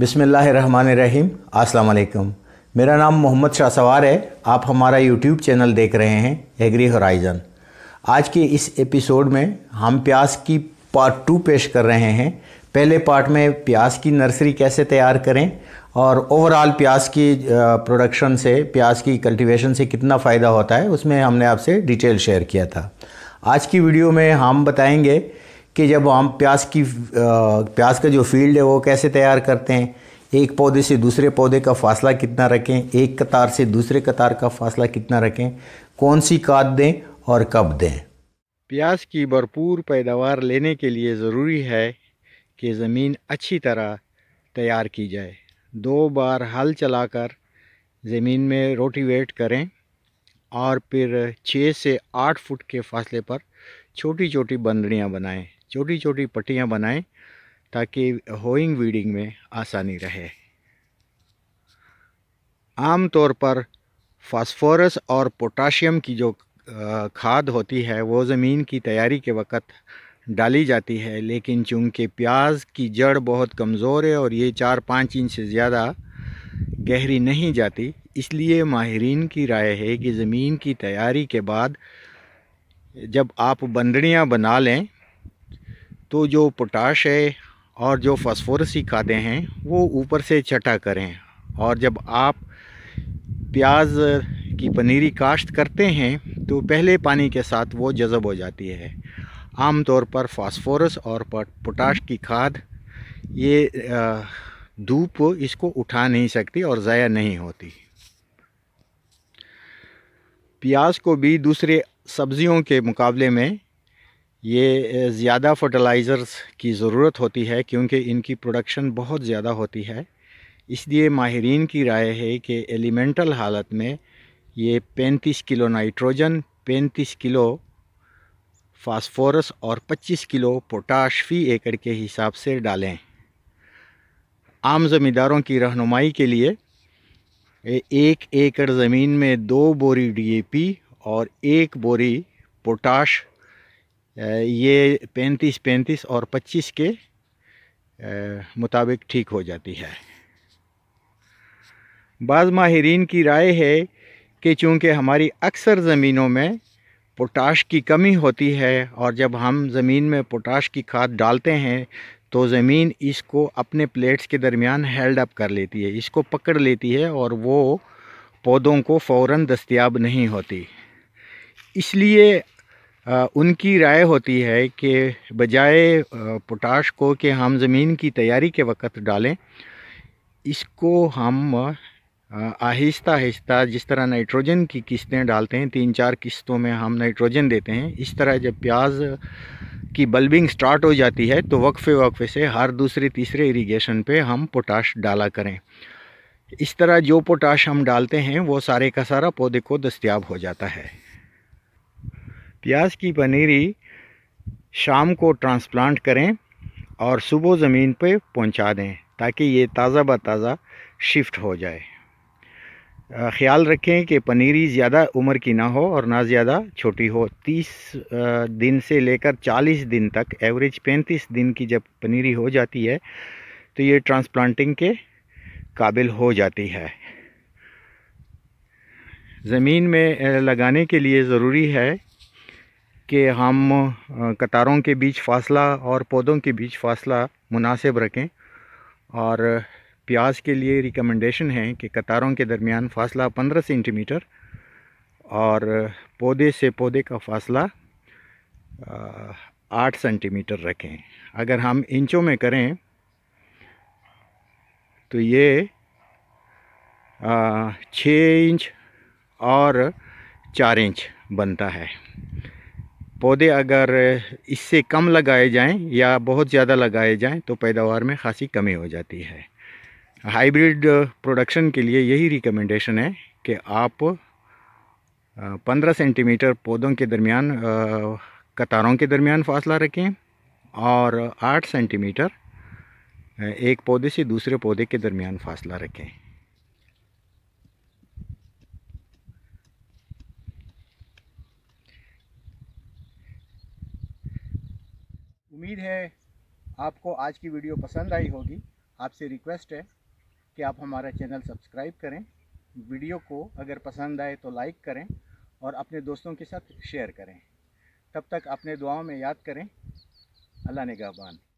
बिसमीम अस्सलाम मेरा नाम मोहम्मद शाह सवार है आप हमारा यूट्यूब चैनल देख रहे हैं एग्री होराइज़न आज के इस एपिसोड में हम प्याज की पार्ट टू पेश कर रहे हैं पहले पार्ट में प्याज की नर्सरी कैसे तैयार करें और ओवरऑल प्याज की प्रोडक्शन से प्याज की कल्टीवेशन से कितना फ़ायदा होता है उसमें हमने आपसे डिटेल शेयर किया था आज की वीडियो में हम बताएँगे कि जब हम प्याज की प्याज का जो फील्ड है वो कैसे तैयार करते हैं एक पौधे से दूसरे पौधे का फासला कितना रखें एक कतार से दूसरे कतार का फासला कितना रखें कौन सी खाद दें और कब दें प्याज की भरपूर पैदावार लेने के लिए ज़रूरी है कि ज़मीन अच्छी तरह तैयार की जाए दो बार हल चलाकर ज़मीन में रोटीवेट करें और फिर छः से आठ फुट के फासले पर छोटी छोटी बंदड़ियाँ बनाएं छोटी छोटी पट्टियाँ बनाएं ताकि होइंग वीडिंग में आसानी रहे आमतौर पर फास्फोरस और पोटाशियम की जो खाद होती है वो ज़मीन की तैयारी के वक़्त डाली जाती है लेकिन चूँकि प्याज की जड़ बहुत कमज़ोर है और ये चार पाँच इंच से ज़्यादा गहरी नहीं जाती इसलिए माहरीन की राय है कि ज़मीन की तैयारी के बाद जब आप बंदड़ियाँ बना लें तो जो पोटाश है और जो ही खादें हैं वो ऊपर से चटा करें और जब आप प्याज की पनीरी काश्त करते हैं तो पहले पानी के साथ वो जज़ब हो जाती है आमतौर पर फास्फोरस और पोटाश की खाद ये धूप इसको उठा नहीं सकती और ज़ाया नहीं होती प्याज को भी दूसरे सब्जियों के मुकाबले में ये ज़्यादा फर्टिलाइज़र्स की ज़रूरत होती है क्योंकि इनकी प्रोडक्शन बहुत ज़्यादा होती है इसलिए माहरीन की राय है कि एलिमेंटल हालत में ये 35 किलो नाइट्रोजन 35 किलो फास्फोरस और 25 किलो पोटाश फ़ी एकड़ के हिसाब से डालें आम ज़मींदारों की रहनुमाई के लिए एक एकड़ ज़मीन में दो बोरी डीएपी और एक बोरी पोटाश ये पैंतीस पैंतीस और पच्चीस के मुताबिक ठीक हो जाती है बाज़ माहरीन की राय है कि चूँकि हमारी अक्सर ज़मीनों में पोटाश की कमी होती है और जब हम ज़मीन में पोटाश की खाद डालते हैं तो ज़मीन इसको अपने प्लेट्स के दरमियान हेल्ड अप कर लेती है इसको पकड़ लेती है और वो पौधों को फ़ौर दस्तियाब नहीं होती इसलिए उनकी राय होती है कि बजाय पोटाश को कि हम ज़मीन की तैयारी के वक़्त डालें इसको हम आहिस्ता आहिस्ता जिस तरह नाइट्रोजन की किस्तें डालते हैं तीन चार किस्तों में हम नाइट्रोजन देते हैं इस तरह जब प्याज की बल्बिंग स्टार्ट हो जाती है तो वक्फ़े वक्फ़े से हर दूसरे तीसरे इरिगेशन पे हम पोटाश डाला करें इस तरह जो पोटाश हम डालते हैं वो सारे का सारा पौधे को दस्तियाब हो जाता है प्याज की पनीरी शाम को ट्रांसप्लांट करें और सुबह ज़मीन पे पहुंचा दें ताकि ये ताज़ा ब ताज़ा शिफ्ट हो जाए ख्याल रखें कि पनीरी ज़्यादा उम्र की ना हो और ना ज़्यादा छोटी हो 30 दिन से लेकर 40 दिन तक एवरेज 35 दिन की जब पनीरी हो जाती है तो ये ट्रांसप्लांटिंग के काबिल हो जाती है ज़मीन में लगाने के लिए ज़रूरी है कि हम कतारों के बीच फासला और पौधों के बीच फासला मुनासिब रखें और प्याज के लिए रिकमेंडेशन है कि कतारों के दरमियान फासला 15 सेंटीमीटर और पौधे से पौधे का फासला आठ सेंटीमीटर रखें अगर हम इंचों में करें तो ये छः इंच और चार इंच बनता है पौधे अगर इससे कम लगाए जाएं या बहुत ज़्यादा लगाए जाएं तो पैदावार में खासी कमी हो जाती है हाइब्रिड प्रोडक्शन के लिए यही रिकमेंडेशन है कि आप 15 सेंटीमीटर पौधों के दरमियान कतारों के दरमियान फासला रखें और 8 सेंटीमीटर एक पौधे से दूसरे पौधे के दरमियान फासला रखें उम्मीद है आपको आज की वीडियो पसंद आई होगी आपसे रिक्वेस्ट है कि आप हमारा चैनल सब्सक्राइब करें वीडियो को अगर पसंद आए तो लाइक करें और अपने दोस्तों के साथ शेयर करें तब तक अपने दुआओं में याद करें अल्लाह ने गबान